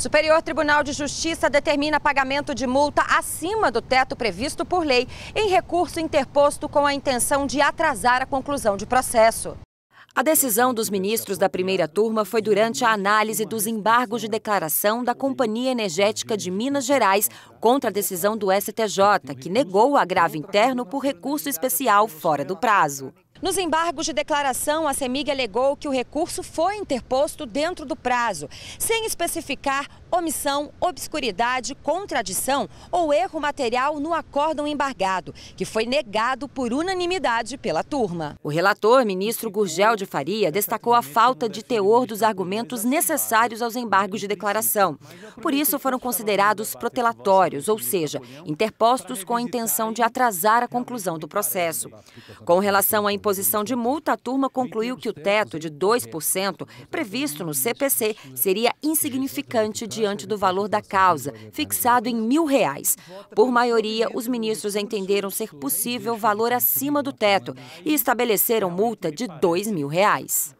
Superior Tribunal de Justiça determina pagamento de multa acima do teto previsto por lei em recurso interposto com a intenção de atrasar a conclusão de processo. A decisão dos ministros da primeira turma foi durante a análise dos embargos de declaração da Companhia Energética de Minas Gerais contra a decisão do STJ, que negou o agravo interno por recurso especial fora do prazo. Nos embargos de declaração, a CEMIG alegou que o recurso foi interposto dentro do prazo, sem especificar omissão, obscuridade, contradição ou erro material no acórdão embargado, que foi negado por unanimidade pela turma. O relator, ministro Gurgel de Faria, destacou a falta de teor dos argumentos necessários aos embargos de declaração. Por isso foram considerados protelatórios, ou seja, interpostos com a intenção de atrasar a conclusão do processo. Com relação à imposição imposição de multa, a turma concluiu que o teto de 2% previsto no CPC seria insignificante diante do valor da causa, fixado em mil reais. Por maioria, os ministros entenderam ser possível valor acima do teto e estabeleceram multa de dois mil reais.